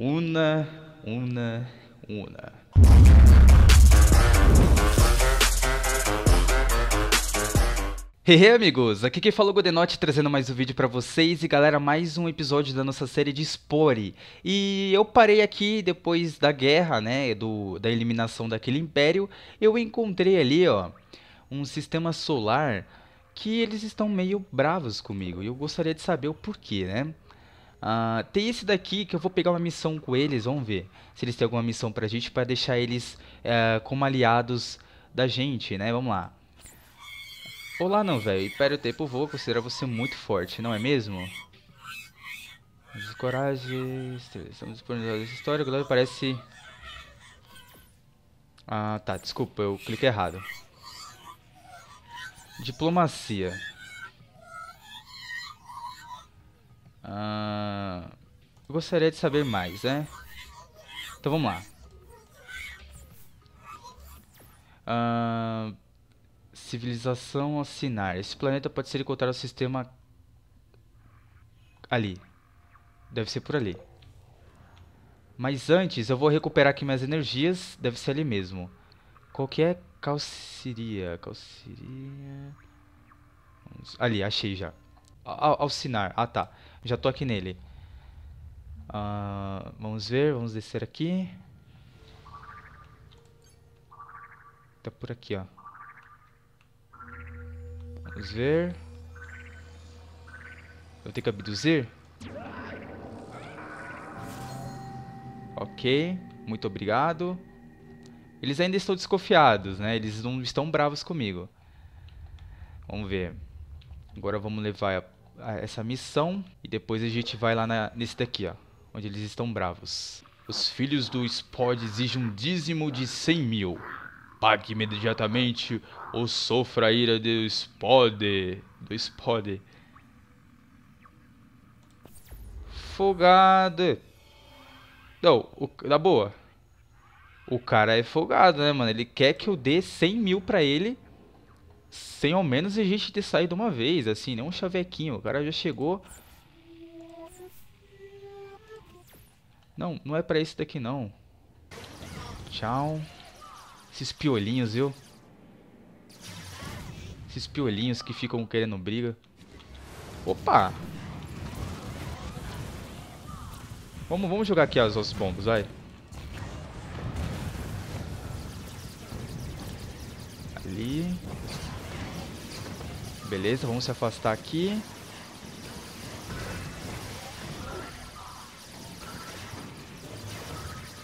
Una, una, una. Hehe, hey, amigos! Aqui quem falou é Godenote trazendo mais um vídeo para vocês e galera, mais um episódio da nossa série de Spore. E eu parei aqui depois da guerra, né, do, da eliminação daquele império, eu encontrei ali, ó, um sistema solar que eles estão meio bravos comigo e eu gostaria de saber o porquê, né? Uh, tem esse daqui que eu vou pegar uma missão com eles, vamos ver se eles têm alguma missão pra gente para deixar eles uh, como aliados da gente, né? Vamos lá. Olá não, velho. o Tempo vou considerar você muito forte, não é mesmo? Coragem... Estamos disponibilizados essa história. O parece... Ah, tá. Desculpa, eu cliquei errado. Diplomacia. Ah, eu gostaria de saber mais, né? Então vamos lá. Ah, civilização assinar. Esse planeta pode ser encontrado no sistema ali. Deve ser por ali. Mas antes, eu vou recuperar aqui minhas energias. Deve ser ali mesmo. Qual calceria. é? Ali, achei já. Alcinar. Ah, tá. Já tô aqui nele. Uh, vamos ver, vamos descer aqui. Tá por aqui, ó. Vamos ver. Eu tenho que abduzir? Ok, muito obrigado. Eles ainda estão desconfiados, né? Eles não estão bravos comigo. Vamos ver. Agora vamos levar essa missão e depois a gente vai lá na, nesse daqui, ó, onde eles estão bravos. Os filhos do Spod exigem um dízimo de 100 mil. Pague imediatamente ou sofra a ira do Spod. Do Spod. Folgado. Não, o, boa. O cara é folgado, né, mano? Ele quer que eu dê 100 mil pra ele sem ao menos a gente ter saído uma vez, assim, nem um chavequinho. O cara já chegou. Não, não é pra esse daqui não. Tchau. Esses piolinhos, viu? Esses piolinhos que ficam querendo briga. Opa! Vamos, vamos jogar aqui as, nossos bombas, vai. Beleza, vamos se afastar aqui.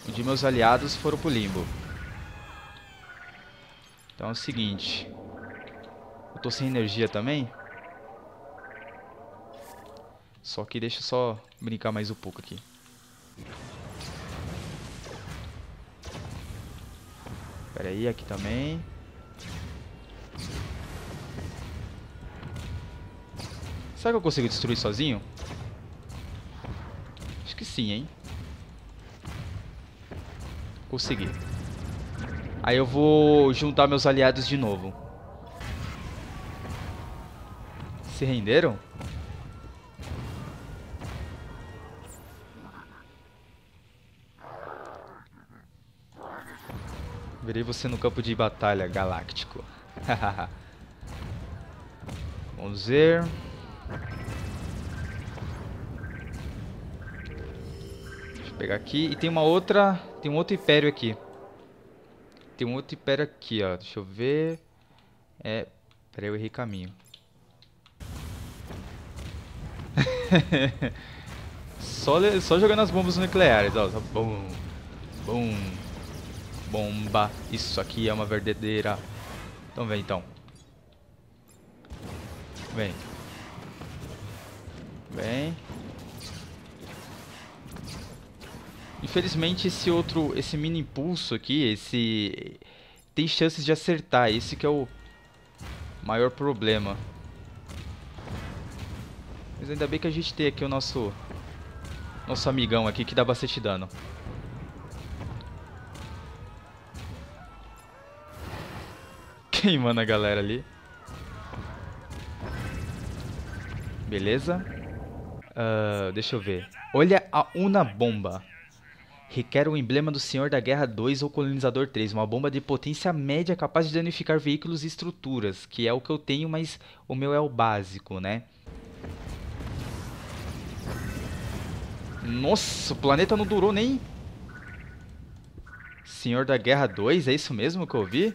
E de meus aliados foram pro limbo. Então é o seguinte. Eu tô sem energia também. Só que deixa eu só brincar mais um pouco aqui. Pera aí, aqui também. Será que eu consigo destruir sozinho? Acho que sim, hein? Consegui. Aí eu vou juntar meus aliados de novo. Se renderam? Virei você no campo de batalha galáctico. Vamos ver. pegar aqui. E tem uma outra... Tem um outro império aqui. Tem um outro império aqui, ó. Deixa eu ver... É... Peraí, eu errei caminho. só, só jogando as bombas nucleares, ó. Bom... Bom... Bomba. Isso aqui é uma verdadeira... Então vem, então. Vem. Vem. Infelizmente esse outro, esse mini impulso aqui, esse tem chances de acertar. Esse que é o maior problema. Mas ainda bem que a gente tem aqui o nosso nosso amigão aqui que dá bastante dano. Queimando a galera ali. Beleza. Uh, deixa eu ver. Olha a Una Bomba requer o emblema do Senhor da Guerra 2 ou Colonizador 3, uma bomba de potência média capaz de danificar veículos e estruturas, que é o que eu tenho, mas o meu é o básico, né? Nossa, o planeta não durou nem... Senhor da Guerra 2, é isso mesmo que eu vi?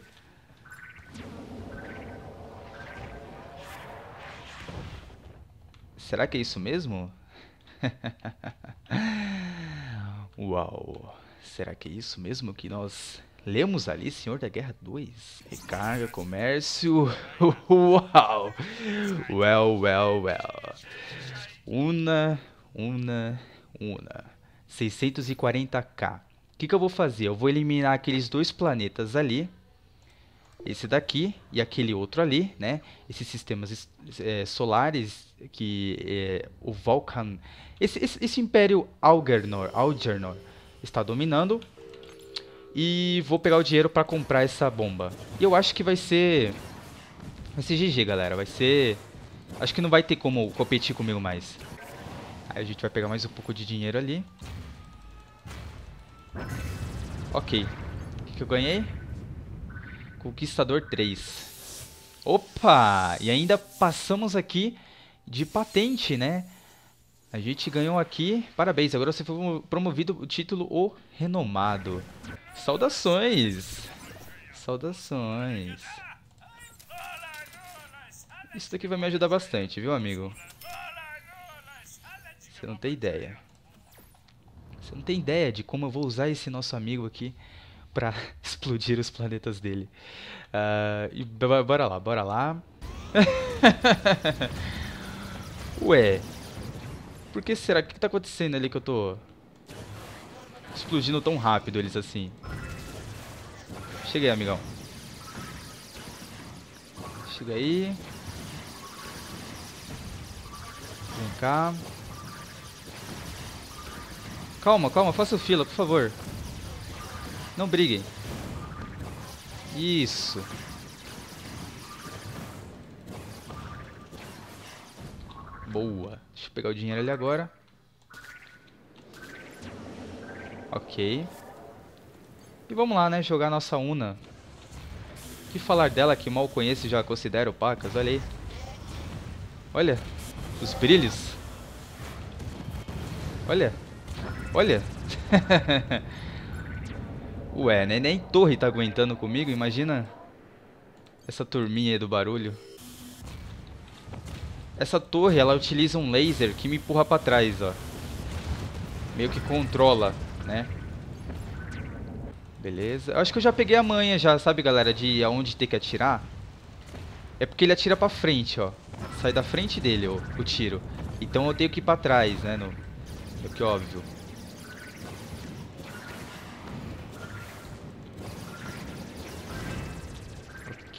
Será que é isso mesmo? Uau! Será que é isso mesmo que nós lemos ali? Senhor da Guerra 2? Recarga, comércio. Uau! Well, well, well. Una, una, una. 640k. O que, que eu vou fazer? Eu vou eliminar aqueles dois planetas ali esse daqui e aquele outro ali, né? Esses sistemas é, solares que é, o Vulcan, esse, esse, esse império Algernor, Algernor está dominando. E vou pegar o dinheiro para comprar essa bomba. E eu acho que vai ser, vai ser GG, galera. Vai ser, acho que não vai ter como competir comigo mais. Aí a gente vai pegar mais um pouco de dinheiro ali. Ok. O que, que eu ganhei? Conquistador 3. Opa! E ainda passamos aqui de patente, né? A gente ganhou aqui. Parabéns, agora você foi promovido o título O Renomado. Saudações! Saudações. Isso daqui vai me ajudar bastante, viu, amigo? Você não tem ideia. Você não tem ideia de como eu vou usar esse nosso amigo aqui para explodir os planetas dele. Uh, e bora lá, bora lá. Ué, por que será? O que, tá acontecendo ali que eu tô explodindo tão rápido eles assim? Cheguei, amigão. Chega aí. Vem cá. Calma, calma, faça o fila, por favor. Não briguem. Isso. Boa. Deixa eu pegar o dinheiro ali agora. Ok. E vamos lá, né? Jogar nossa Una. O que falar dela que mal conheço e já considero pacas? Olha aí. Olha. Os brilhos. Olha. Olha. Ué, né? nem torre tá aguentando comigo, imagina essa turminha aí do barulho. Essa torre, ela utiliza um laser que me empurra pra trás, ó. Meio que controla, né? Beleza. acho que eu já peguei a manha já, sabe, galera? De aonde ter que atirar. É porque ele atira pra frente, ó. Sai da frente dele, ó, o tiro. Então eu tenho que ir pra trás, né? No... É que óbvio.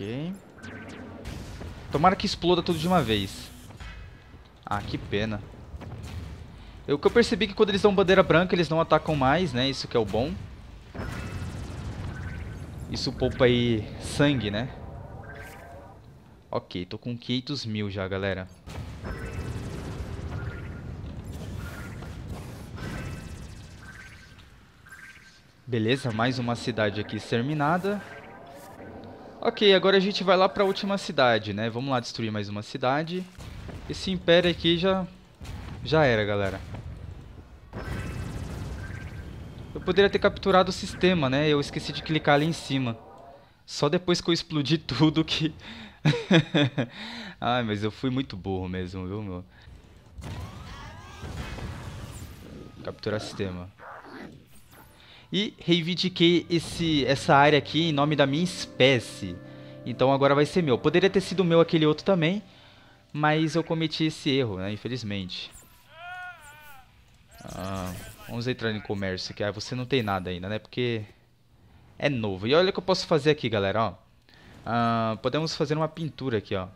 Ok. Tomara que exploda tudo de uma vez. Ah, que pena. O que eu percebi é que quando eles dão bandeira branca, eles não atacam mais, né? Isso que é o bom. Isso poupa aí sangue, né? Ok, tô com 500 mil já, galera. Beleza, mais uma cidade aqui exterminada. Ok, agora a gente vai lá pra última cidade, né? Vamos lá destruir mais uma cidade. Esse império aqui já... Já era, galera. Eu poderia ter capturado o sistema, né? Eu esqueci de clicar ali em cima. Só depois que eu explodi tudo que... Ai, mas eu fui muito burro mesmo, viu, meu? Capturar sistema. E reivindiquei esse, essa área aqui em nome da minha espécie. Então agora vai ser meu. Poderia ter sido meu aquele outro também, mas eu cometi esse erro, né? Infelizmente. Ah, vamos entrar em comércio aqui. Ah, você não tem nada ainda, né? Porque é novo. E olha o que eu posso fazer aqui, galera, ó. Ah, podemos fazer uma pintura aqui, ó.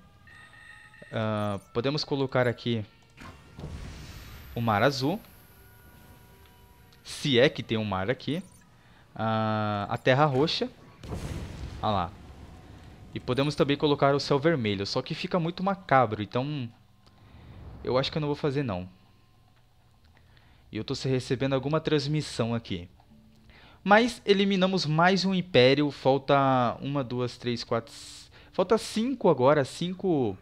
Ah, podemos colocar aqui o mar azul se é que tem um mar aqui, uh, a terra roxa, ah lá. E podemos também colocar o céu vermelho, só que fica muito macabro, então eu acho que eu não vou fazer não. E eu estou recebendo alguma transmissão aqui. Mas eliminamos mais um império, falta uma, duas, três, quatro... Falta cinco agora, cinco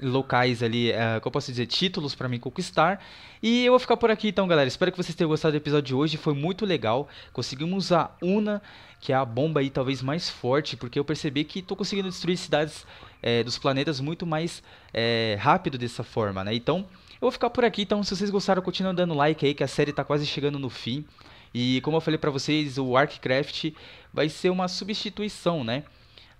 locais ali, uh, eh, que eu posso dizer, títulos para mim conquistar. E eu vou ficar por aqui então, galera. Espero que vocês tenham gostado do episódio de hoje. Foi muito legal. Conseguimos a Una, que é a bomba aí talvez mais forte, porque eu percebi que estou conseguindo destruir cidades é, dos planetas muito mais é, rápido dessa forma, né? Então, eu vou ficar por aqui. Então, se vocês gostaram, continuem dando like aí, que a série está quase chegando no fim. E como eu falei para vocês, o Arcraft vai ser uma substituição, né?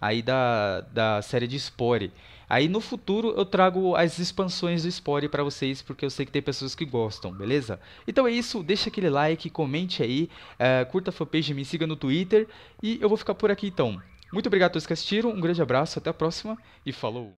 aí da, da série de Spore. Aí no futuro eu trago as expansões do Spore para vocês, porque eu sei que tem pessoas que gostam, beleza? Então é isso, deixa aquele like, comente aí, é, curta a fanpage, me siga no Twitter e eu vou ficar por aqui então. Muito obrigado a todos que assistiram, um grande abraço, até a próxima e falou!